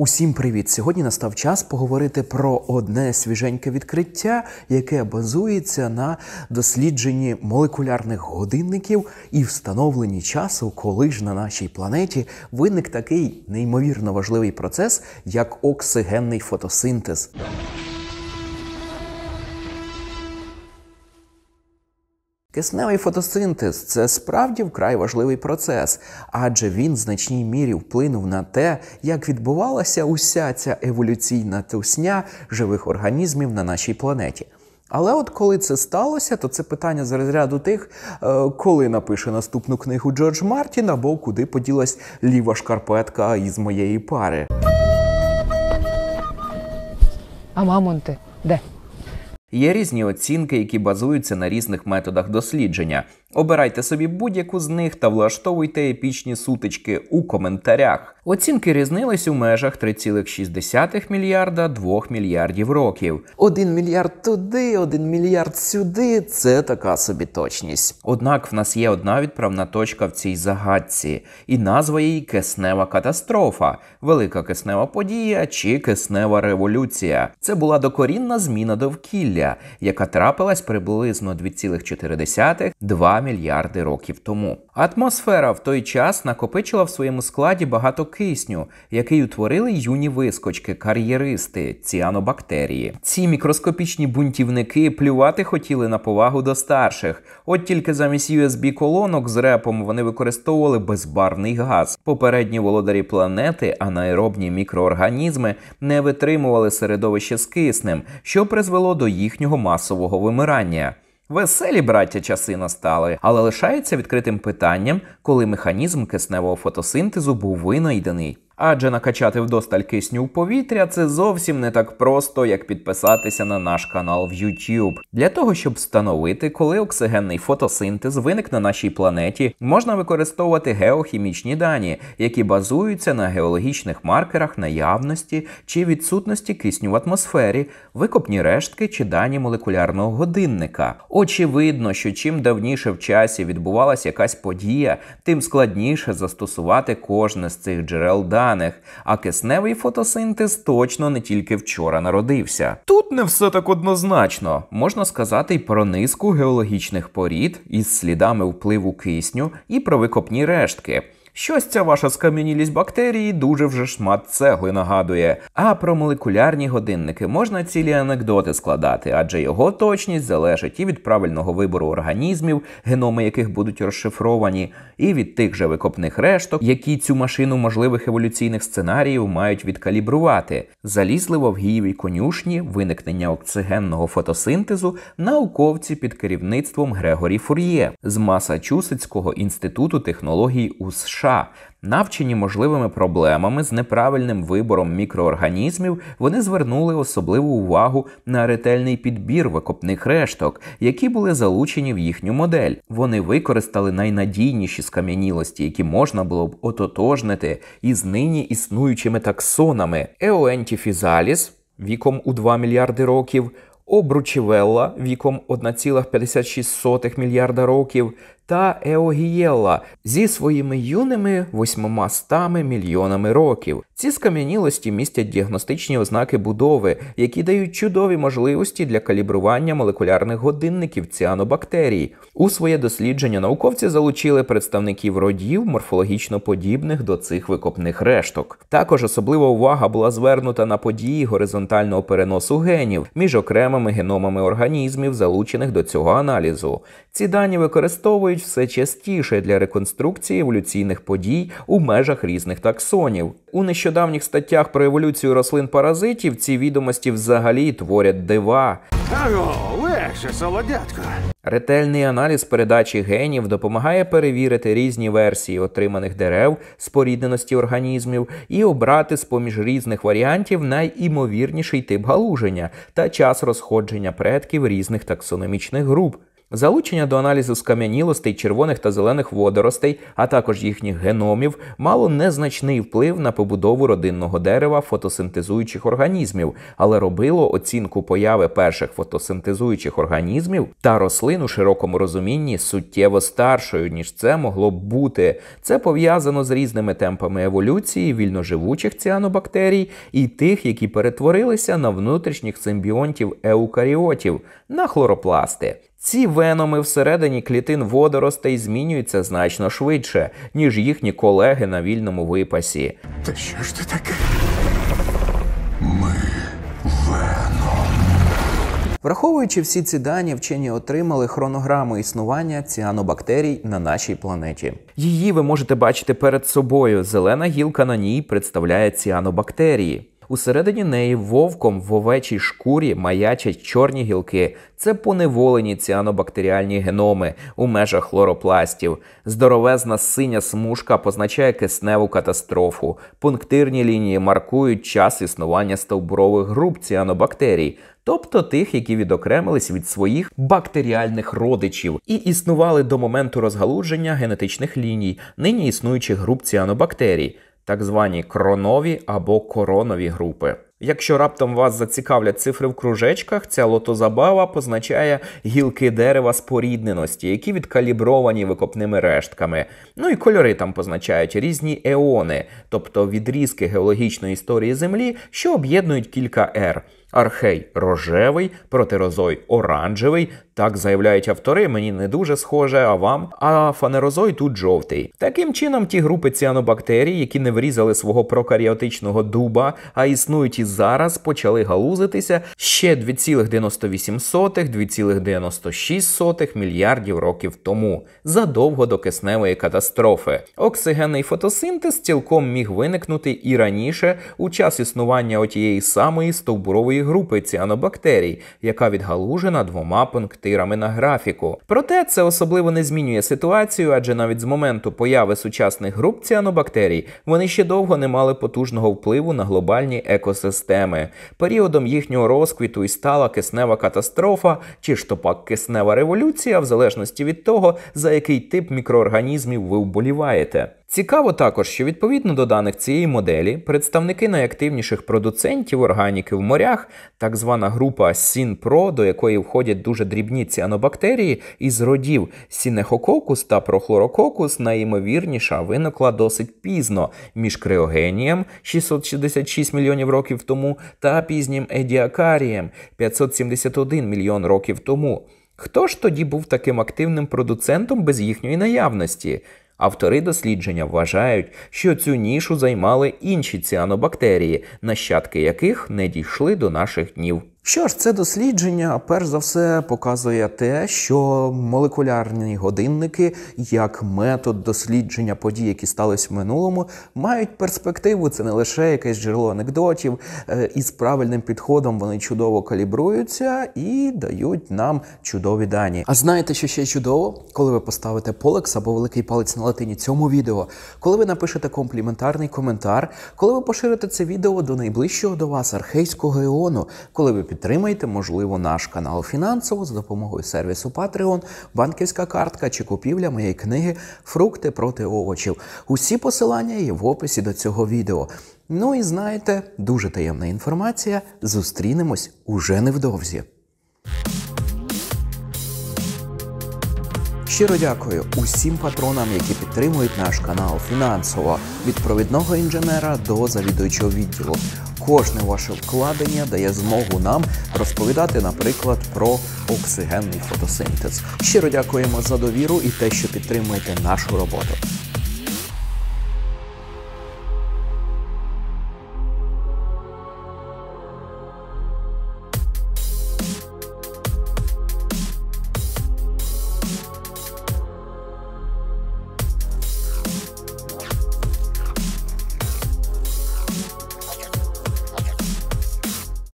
Усім привіт! Сьогодні настав час поговорити про одне свіженьке відкриття, яке базується на дослідженні молекулярних годинників і встановленні часу, коли ж на нашій планеті виник такий неймовірно важливий процес, як оксигенний фотосинтез. Кисневий фотосинтез це справді вкрай важливий процес, адже він в значній мірі вплинув на те, як відбувалася уся ця еволюційна тусня живих організмів на нашій планеті. Але от коли це сталося, то це питання з розряду тих, е, коли напише наступну книгу Джордж Мартін або куди поділась ліва шкарпетка із моєї пари. А мамонти де? Є різні оцінки, які базуються на різних методах дослідження, Обирайте собі будь-яку з них та влаштовуйте епічні сутички у коментарях. Оцінки різнились у межах 3,6 мільярда 2 мільярдів років. Один мільярд туди, один мільярд сюди це така собі точність. Однак в нас є одна відправна точка в цій загадці, і назва її киснева катастрофа, велика киснева подія чи киснева революція. Це була докорінна зміна довкілля, яка трапилась приблизно 2,4 2 мільярди років тому. Атмосфера в той час накопичила в своєму складі багато кисню, який утворили юні вискочки, кар'єристи, ціанобактерії. Ці мікроскопічні бунтівники плювати хотіли на повагу до старших, от тільки замість usb колонок з репом вони використовували безбарний газ. Попередні володарі планети, анаеробні мікроорганізми не витримували середовище з киснем, що призвело до їхнього масового вимирання. Веселі браття часи настали, але лишається відкритим питанням, коли механізм кисневого фотосинтезу був винайдений. Адже накачати вдосталь кисню в повітря це зовсім не так просто, як підписатися на наш канал в YouTube. Для того, щоб встановити, коли оксигенний фотосинтез виник на нашій планеті, можна використовувати геохімічні дані, які базуються на геологічних маркерах наявності чи відсутності кисню в атмосфері, викопні рештки чи дані молекулярного годинника. Очевидно, що чим давніше в часі відбувалася якась подія, тим складніше застосувати кожне з цих джерел даних даних, а кисневий фотосинтез точно не тільки вчора народився. Тут не все так однозначно. Можна сказати й про низку геологічних порід із слідами впливу кисню і про викопні рештки. Щось ця ваша скам'янілість бактерії дуже вже шмат цегли нагадує. А про молекулярні годинники можна цілі анекдоти складати, адже його точність залежить і від правильного вибору організмів, геноми яких будуть розшифровані, і від тих же викопних решток, які цю машину можливих еволюційних сценаріїв мають відкалібрувати. Залізли в Авгієвій конюшні виникнення оксигенного фотосинтезу науковці під керівництвом Грегорі Фур'є з Масачусетського інституту технологій у США. США. Навчені можливими проблемами з неправильним вибором мікроорганізмів, вони звернули особливу увагу на ретельний підбір викопних решток, які були залучені в їхню модель. Вони використали найнадійніші скам'янілості, які можна було б ототожнити із нині існуючими таксонами: Еоентіфізаліс віком у 2 мільярди років. Обручевелла віком 1,56 мільярда років, та Еогієла зі своїми юними восьмома стами мільйонами років. Ці скам'янілості містять діагностичні ознаки будови, які дають чудові можливості для калібрування молекулярних годинників ціанобактерій. У своє дослідження науковці залучили представників родів, морфологічно подібних до цих викопних решток. Також особлива увага була звернута на події горизонтального переносу генів між окремими геномами організмів, залучених до цього аналізу. Ці дані використовують використовують все частіше для реконструкції еволюційних подій у межах різних таксонів. У нещодавніх статтях про еволюцію рослин паразитів ці відомості взагалі творять дива. Аго, легше, солодятко. Ретельний аналіз передачі генів допомагає перевірити різні версії отриманих дерев, спорідненості організмів і обрати з поміж різних варіантів найімовірніший тип галуження та час розходження предків різних таксономічних груп. Залучення до аналізу скам'янілостей червоних та зелених водоростей, а також їхніх геномів, мало незначний вплив на побудову родинного дерева фотосинтезуючих організмів, але робило оцінку появи перших фотосинтезуючих організмів та рослин у широкому розумінні суттєво старшою, ніж це могло б бути. Це пов'язано з різними темпами еволюції, вільноживучих ціанобактерій і тих, які перетворилися на внутрішніх симбіонтів еукаріотів, на хлоропласти. Ці веноми всередині клітин водоростей змінюються значно швидше, ніж їхні колеги на вільному випасі. Та що ж ти таке? Ми веном. Враховуючи всі ці дані, вчені отримали хронограму існування ціанобактерій на нашій планеті. Її ви можете бачити перед собою. Зелена гілка на ній представляє ціанобактерії. Усередині неї вовком в овечій шкурі маячать чорні гілки. Це поневолені ціанобактеріальні геноми у межах хлоропластів. Здоровезна синя смужка позначає кисневу катастрофу. Пунктирні лінії маркують час існування стовбурових груп ціанобактерій. Тобто тих, які відокремились від своїх бактеріальних родичів і існували до моменту розгалуження генетичних ліній, нині існуючих груп ціанобактерій так звані кронові або коронові групи. Якщо раптом вас зацікавлять цифри в кружечках, ця лотозабава позначає гілки дерева спорідненості, які відкалібровані викопними рештками. Ну і кольори там позначають різні еони, тобто відрізки геологічної історії Землі, що об'єднують кілька ер. Архей рожевий, протерозой оранжевий, так заявляють автори, мені не дуже схоже, а вам. А фанерозой тут жовтий. Таким чином, ті групи ціанобактерій, які не врізали свого прокаріотичного дуба, а існують і зараз, почали галузитися ще 2,98-2,96 мільярдів років тому, задовго до кисневої катастрофи. Оксигенний фотосинтез цілком міг виникнути і раніше у час існування отієї самої стовбурової групи ціанобактерій, яка відгалужена двома пунктирами тирами на графіку. Проте це особливо не змінює ситуацію, адже навіть з моменту появи сучасних груп ціанобактерій вони ще довго не мали потужного впливу на глобальні екосистеми. Періодом їхнього розквіту і стала киснева катастрофа чи ж топак киснева революція, в залежності від того, за який тип мікроорганізмів ви вболіваєте. Цікаво також, що відповідно до даних цієї моделі представники найактивніших продуцентів органіки в морях, так звана група Сінпро, до якої входять дуже дрібні ціанобактерії, із родів сінехококус та прохлорококус, найімовірніша виникла досить пізно між криогенієм 666 мільйонів років тому та пізнім едіакарієм 571 мільйон років тому. Хто ж тоді був таким активним продуцентом без їхньої наявності? Автори дослідження вважають, що цю нішу займали інші ціанобактерії, нащадки яких не дійшли до наших днів. Що ж, це дослідження, перш за все, показує те, що молекулярні годинники, як метод дослідження подій, які стались в минулому, мають перспективу. Це не лише якесь джерело анекдотів, е, із правильним підходом вони чудово калібруються і дають нам чудові дані. А знаєте, що ще чудово, коли ви поставите полекс або великий палець на латині цьому відео, коли ви напишете компліментарний коментар, коли ви поширите це відео до найближчого до вас архейського еону, коли ви Підтримайте, можливо, наш канал фінансово за допомогою сервісу Patreon, банківська картка чи купівля моєї книги Фрукти проти овочів. Усі посилання є в описі до цього відео. Ну і знаєте, дуже таємна інформація. Зустрінемось уже невдовзі. Щиро дякую усім патронам, які підтримують наш канал фінансово від провідного інженера до завідуючого відділу. Кожне ваше вкладення дає змогу нам розповідати, наприклад, про оксигенний фотосинтез. Щиро дякуємо за довіру і те, що підтримуєте нашу роботу.